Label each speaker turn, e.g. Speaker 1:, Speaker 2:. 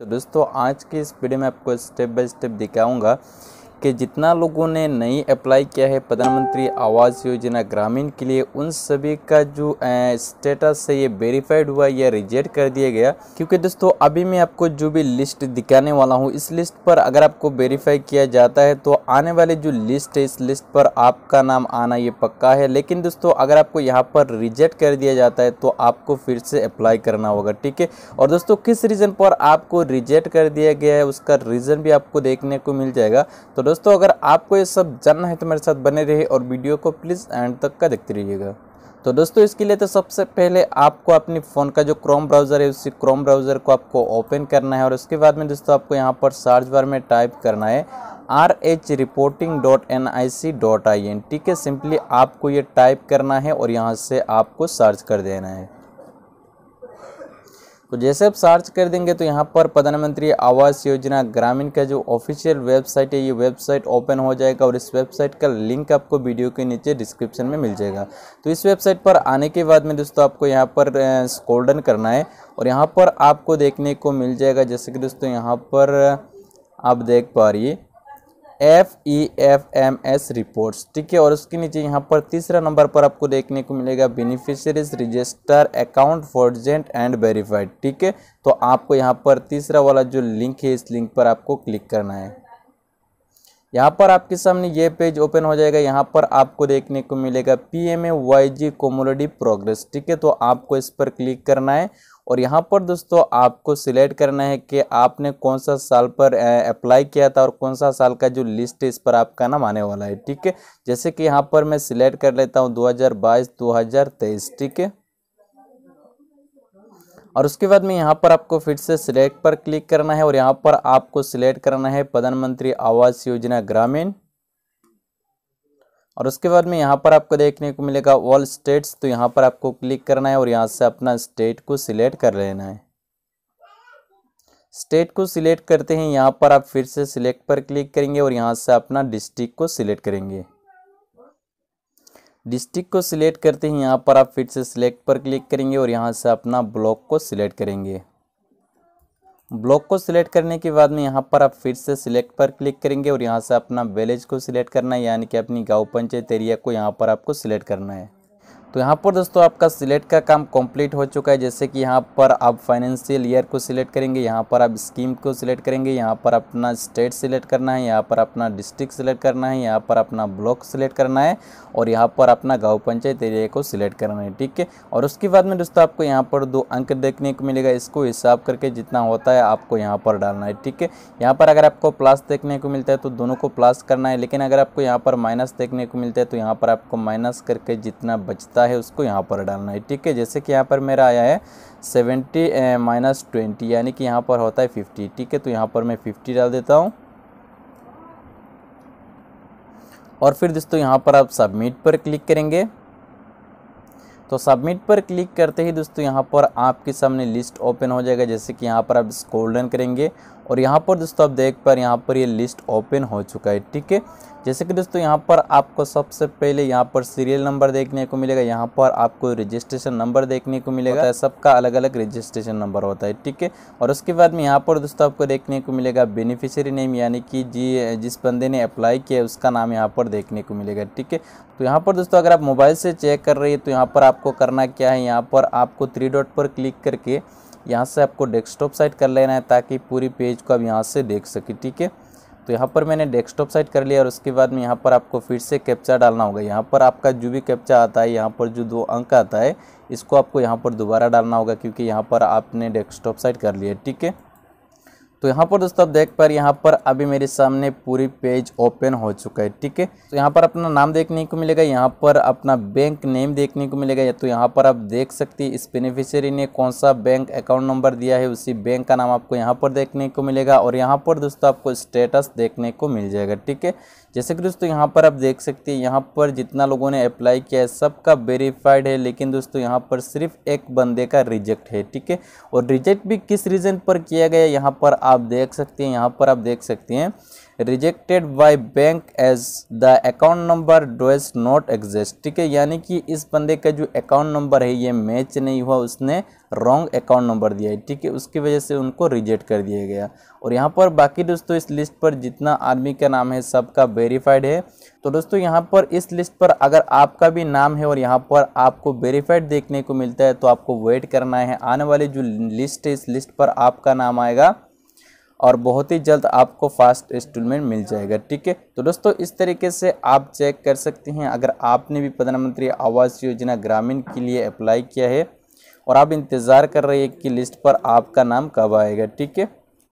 Speaker 1: तो दोस्तों आज की इस वीडियो में आपको स्टेप बाय स्टेप दिखाऊंगा कि जितना लोगों ने नई अप्लाई किया है प्रधानमंत्री आवास योजना ग्रामीण के लिए उन सभी का जो स्टेटस है ये वेरीफाइड हुआ या रिजेक्ट कर दिया गया क्योंकि दोस्तों अभी मैं आपको जो भी लिस्ट दिखाने वाला हूँ इस लिस्ट पर अगर आपको वेरीफाई किया जाता है तो आने वाले जो लिस्ट है इस लिस्ट पर आपका नाम आना ये पक्का है लेकिन दोस्तों अगर आपको यहाँ पर रिजेक्ट कर दिया जाता है तो आपको फिर से अप्लाई करना होगा ठीक है और दोस्तों किस रीज़न पर आपको रिजेक्ट कर दिया गया है उसका रीज़न भी आपको देखने को मिल जाएगा तो दोस्तों अगर आपको ये सब जानना है तो मेरे साथ बने रहिए और वीडियो को प्लीज़ एंड तक का देखते रहिएगा तो दोस्तों इसके लिए तो सबसे पहले आपको अपनी फ़ोन का जो क्रोम ब्राउज़र है उसी क्रोम ब्राउज़र को आपको ओपन करना है और उसके बाद में दोस्तों आपको यहाँ पर सर्च बार में टाइप करना है R H reporting dot N I C dot I N ठीक है सिंपली आपको ये टाइप करना है और यहाँ से आपको सर्च कर देना है तो जैसे आप सर्च कर देंगे तो यहाँ पर प्रधानमंत्री आवास योजना ग्रामीण का जो ऑफिशियल वेबसाइट है ये वेबसाइट ओपन हो जाएगा और इस वेबसाइट का लिंक आपको वीडियो के नीचे डिस्क्रिप्शन में मिल जाएगा तो इस वेबसाइट पर आने के बाद में दोस्तों आपको यहाँ पर स्कोल्डन करना है और यहाँ पर आपको देखने को मिल जाएगा जैसे कि दोस्तों यहाँ पर आप देख पा रही है F E F M S reports ठीक है और उसके नीचे यहाँ पर तीसरा नंबर पर आपको देखने को मिलेगा बेनिफिशरीज रजिस्टर अकाउंट फॉर्जेंट एंड वेरीफाइड ठीक है तो आपको यहाँ पर तीसरा वाला जो लिंक है इस लिंक पर आपको क्लिक करना है यहाँ पर आपके सामने ये पेज ओपन हो जाएगा यहाँ पर आपको देखने को मिलेगा P M A Y G कोमोलिटी प्रोग्रेस ठीक है तो आपको इस पर क्लिक करना है और यहाँ पर दोस्तों आपको सिलेक्ट करना है कि आपने कौन सा साल पर अप्लाई किया था और कौन सा साल का जो लिस्ट है इस पर आपका नाम आने वाला है ठीक है जैसे कि यहाँ पर मैं सिलेक्ट कर लेता हूँ 2022 2023 ठीक है और उसके बाद में यहाँ पर आपको फिर से सिलेक्ट पर क्लिक करना है और यहाँ पर आपको सिलेक्ट करना है प्रधानमंत्री आवास योजना ग्रामीण और उसके बाद में यहाँ पर आपको देखने को मिलेगा ऑल स्टेट्स तो यहाँ पर आपको क्लिक करना है और यहाँ से अपना स्टेट को सिलेक्ट कर लेना है स्टेट को सिलेक्ट करते हैं यहाँ पर आप फिर से सिलेक्ट पर क्लिक करेंगे और यहाँ से अपना डिस्ट्रिक्ट को सिलेक्ट करेंगे डिस्ट्रिक्ट को सिलेक्ट करते ही यहाँ पर आप फिर से सिलेक्ट पर क्लिक करेंगे और यहाँ से अपना ब्लॉक को सिलेक्ट करेंगे ब्लॉक को सिलेक्ट करने के बाद में यहाँ पर आप फिर से सिलेक्ट पर क्लिक करेंगे और यहाँ से अपना विलेज को सिलेक्ट करना है यानी कि अपनी गांव पंचायत एरिया को यहाँ पर आपको सिलेक्ट करना है तो यहाँ पर दोस्तों आपका सिलेक्ट का काम कंप्लीट हो चुका है जैसे कि यहाँ पर आप फाइनेंशियल ईयर को सिलेक्ट करेंगे यहाँ पर आप स्कीम को सिलेक्ट करेंगे यहाँ पर अपना स्टेट सिलेक्ट करना है यहाँ पर अपना डिस्ट्रिक्ट सिलेक्ट करना है यहाँ पर अपना ब्लॉक सिलेक्ट करना है और यहाँ पर अपना गाँव पंचायत एरिया को सिलेक्ट करना है ठीक है और उसके बाद में दोस्तों आपको यहाँ पर दो अंक देखने को मिलेगा इसको हिसाब करके जितना होता है आपको यहाँ पर डालना है ठीक है यहाँ पर अगर आपको प्लस देखने को मिलता है तो दोनों को प्लस करना है लेकिन अगर आपको यहाँ पर माइनस देखने को मिलता है तो यहाँ पर आपको माइनस करके जितना बचता है उसको यहाँ पर डालना है ठीक है जैसे कि यहाँ पर मेरा आया है सेवेंटी माइनस ट्वेंटी यानी कि यहाँ पर होता है फिफ्टी ठीक है तो यहाँ पर मैं फिफ्टी डाल देता हूँ और फिर दोस्तों यहाँ पर आप सबमिट पर क्लिक करेंगे तो सबमिट पर क्लिक करते ही दोस्तों यहाँ पर आपके सामने लिस्ट ओपन हो जाएगा जैसे कि यहाँ पर आप स्कोल्डन करेंगे और यहाँ पर दोस्तों आप देख पर यहाँ पर ये यह लिस्ट ओपन हो चुका है ठीक है जैसे कि दोस्तों यहाँ पर आपको सबसे पहले यहाँ पर सीरियल नंबर देखने को मिलेगा यहाँ पर आपको रजिस्ट्रेशन नंबर देखने को मिलेगा सबका अलग अलग रजिस्ट्रेशन नंबर होता है ठीक है और उसके बाद में यहाँ पर दोस्तों आपको देखने को मिलेगा बेनिफिशियरी नेम यानी कि जी जिस बंदे ने अप्लाई किया उसका नाम यहाँ पर देखने को मिलेगा ठीक है तो यहाँ पर दोस्तों अगर आप मोबाइल से चेक कर रही है तो यहाँ पर आपको करना क्या है यहाँ पर आपको थ्री डॉट पर क्लिक करके यहाँ से आपको डेस्कटॉप साइड कर लेना है ताकि पूरी पेज को आप यहाँ से देख सके ठीक है तो यहाँ पर मैंने डेस्कटॉप साइट कर लिया और उसके बाद में यहाँ पर आपको फिर से कैप्चा डालना होगा यहाँ पर आपका जो भी कैप्चा आता है यहाँ पर जो दो अंक आता है इसको आपको यहाँ पर दोबारा डालना होगा क्योंकि यहाँ पर आपने डेस्कटॉप साइड कर लिया ठीक है तो यहाँ पर दोस्तों आप देख पा रहे यहाँ पर अभी मेरे सामने पूरी पेज ओपन हो चुका है ठीक है तो यहाँ पर अपना नाम देखने को मिलेगा यहाँ पर अपना बैंक नेम देखने को मिलेगा या तो यहाँ पर आप देख सकते हैं इस बेनिफिशियरी ने कौन सा बैंक अकाउंट नंबर दिया है उसी बैंक का नाम आपको यहाँ पर देखने को मिलेगा और यहाँ पर दोस्तों आपको स्टेटस देखने को मिल जाएगा ठीक है जैसे कि दोस्तों यहाँ पर आप देख सकते हैं यहाँ पर जितना लोगों ने अप्लाई किया है सबका वेरीफाइड है लेकिन दोस्तों यहाँ पर सिर्फ एक बंदे का रिजेक्ट है ठीक है और रिजेक्ट भी किस रीज़न पर किया गया यहाँ पर आप देख सकते हैं यहाँ पर आप देख सकते हैं rejected by bank as the account number does not exist ठीक है यानी कि इस बंदे का जो अकाउंट नंबर है ये मैच नहीं हुआ उसने रॉन्ग अकाउंट नंबर दिया है ठीक है उसकी वजह से उनको रिजेक्ट कर दिया गया और यहाँ पर बाकी दोस्तों इस लिस्ट पर जितना आदमी का नाम है सबका वेरीफाइड है तो दोस्तों यहाँ पर इस लिस्ट पर अगर आपका भी नाम है और यहाँ पर आपको वेरीफाइड देखने को मिलता है तो आपको वेट करना है आने वाली जो लिस्ट है इस लिस्ट पर आपका नाम आएगा और बहुत ही जल्द आपको फास्ट इंस्टॉलमेंट मिल जाएगा ठीक है तो दोस्तों इस तरीके से आप चेक कर सकते हैं अगर आपने भी प्रधानमंत्री आवास योजना ग्रामीण के लिए अप्लाई किया है और आप इंतज़ार कर रहे हैं कि लिस्ट पर आपका नाम कब आएगा ठीक है